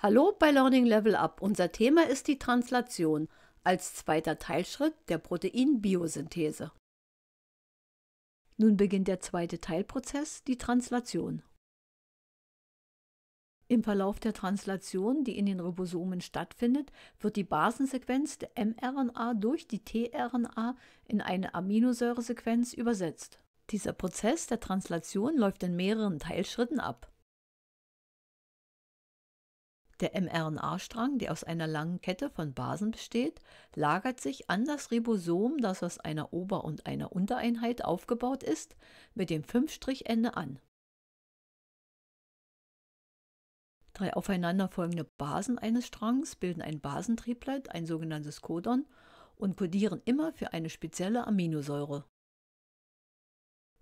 Hallo bei Learning Level Up. Unser Thema ist die Translation als zweiter Teilschritt der Proteinbiosynthese. Nun beginnt der zweite Teilprozess, die Translation. Im Verlauf der Translation, die in den Ribosomen stattfindet, wird die Basensequenz der mRNA durch die tRNA in eine Aminosäuresequenz übersetzt. Dieser Prozess der Translation läuft in mehreren Teilschritten ab. Der mRNA-Strang, der aus einer langen Kette von Basen besteht, lagert sich an das Ribosom, das aus einer Ober- und einer Untereinheit aufgebaut ist, mit dem Fünfstrichende an. Drei aufeinanderfolgende Basen eines Strangs bilden ein Basentriplet, ein sogenanntes Codon, und kodieren immer für eine spezielle Aminosäure.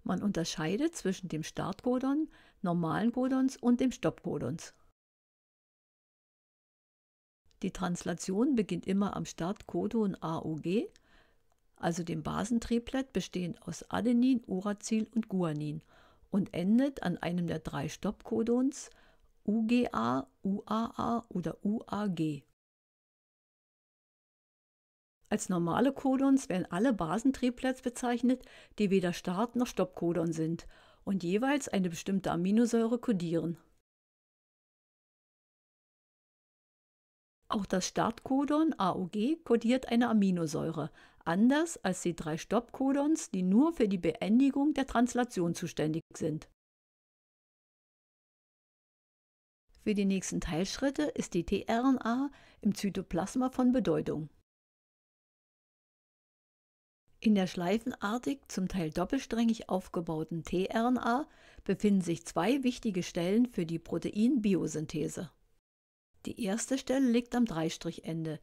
Man unterscheidet zwischen dem Startcodon, normalen Codons und dem Stoppcodons. Die Translation beginnt immer am Start Codon AOG, also dem Basentriplet bestehend aus Adenin, Uracil und Guanin und endet an einem der drei Stoppcodons UGA, UAA oder UAG. Als normale Codons werden alle Basentriplets bezeichnet, die weder Start- noch Stoppcodon sind und jeweils eine bestimmte Aminosäure kodieren. Auch das Startcodon AOG kodiert eine Aminosäure, anders als die drei Stoppcodons, die nur für die Beendigung der Translation zuständig sind. Für die nächsten Teilschritte ist die tRNA im Zytoplasma von Bedeutung. In der schleifenartig, zum Teil doppelsträngig aufgebauten tRNA befinden sich zwei wichtige Stellen für die Proteinbiosynthese. Die erste Stelle liegt am Dreistrichende.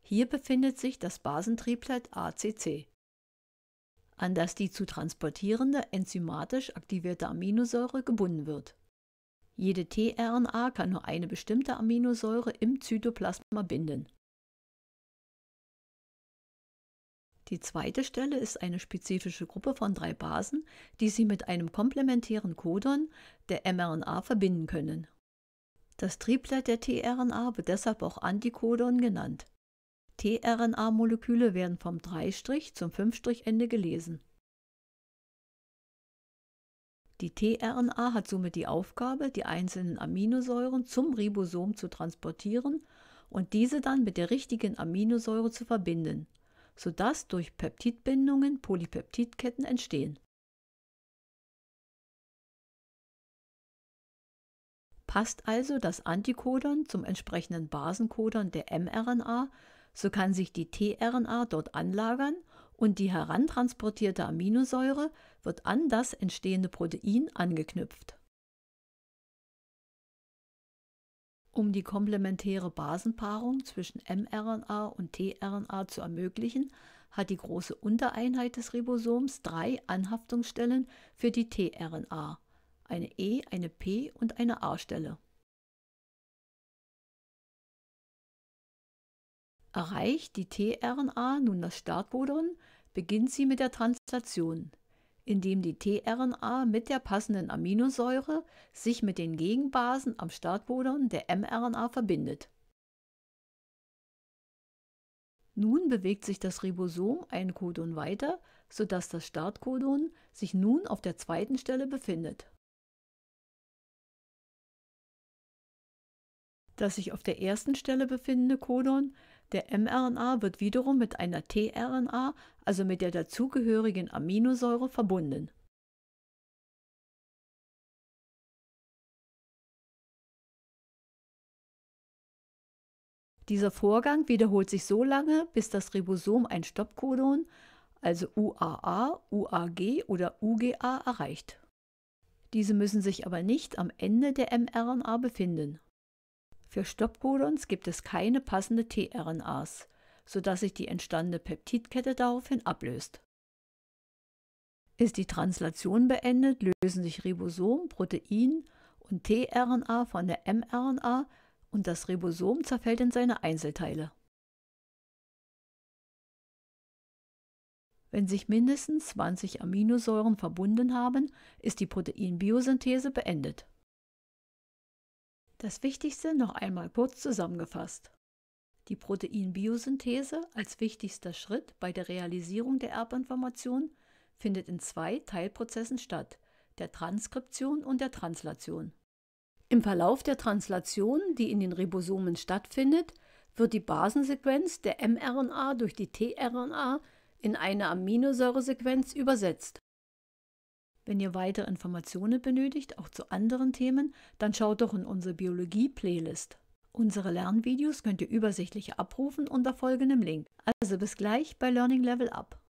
Hier befindet sich das Basentrieblet ACC. An das die zu transportierende enzymatisch aktivierte Aminosäure gebunden wird. Jede tRNA kann nur eine bestimmte Aminosäure im Zytoplasma binden. Die zweite Stelle ist eine spezifische Gruppe von drei Basen, die sie mit einem komplementären Codon der mRNA verbinden können. Das Triplet der tRNA wird deshalb auch Antikodon genannt. tRNA-Moleküle werden vom 3- zum 5-Ende gelesen. Die tRNA hat somit die Aufgabe, die einzelnen Aminosäuren zum Ribosom zu transportieren und diese dann mit der richtigen Aminosäure zu verbinden, sodass durch Peptidbindungen Polypeptidketten entstehen. Passt also das Antikodon zum entsprechenden Basenkodon der mRNA, so kann sich die tRNA dort anlagern und die herantransportierte Aminosäure wird an das entstehende Protein angeknüpft. Um die komplementäre Basenpaarung zwischen mRNA und tRNA zu ermöglichen, hat die große Untereinheit des Ribosoms drei Anhaftungsstellen für die tRNA eine E, eine P und eine A-Stelle. Erreicht die tRNA nun das Startcodon, beginnt sie mit der Translation, indem die tRNA mit der passenden Aminosäure sich mit den Gegenbasen am Startcodon der mRNA verbindet. Nun bewegt sich das Ribosom einen Codon weiter, sodass das Startcodon sich nun auf der zweiten Stelle befindet. das sich auf der ersten Stelle befindende Kodon, der mRNA wird wiederum mit einer tRNA, also mit der dazugehörigen Aminosäure, verbunden. Dieser Vorgang wiederholt sich so lange, bis das Ribosom ein Stoppkodon, also UAA, UAG oder UGA, erreicht. Diese müssen sich aber nicht am Ende der mRNA befinden. Für Stoppcodons gibt es keine passende tRNAs, sodass sich die entstandene Peptidkette daraufhin ablöst. Ist die Translation beendet, lösen sich Ribosom, Protein und tRNA von der mRNA und das Ribosom zerfällt in seine Einzelteile. Wenn sich mindestens 20 Aminosäuren verbunden haben, ist die Proteinbiosynthese beendet. Das Wichtigste noch einmal kurz zusammengefasst. Die Proteinbiosynthese als wichtigster Schritt bei der Realisierung der Erbinformation findet in zwei Teilprozessen statt, der Transkription und der Translation. Im Verlauf der Translation, die in den Ribosomen stattfindet, wird die Basensequenz der mRNA durch die tRNA in eine Aminosäuresequenz übersetzt wenn ihr weitere Informationen benötigt, auch zu anderen Themen, dann schaut doch in unsere Biologie-Playlist. Unsere Lernvideos könnt ihr übersichtlich abrufen unter folgendem Link. Also bis gleich bei Learning Level Up.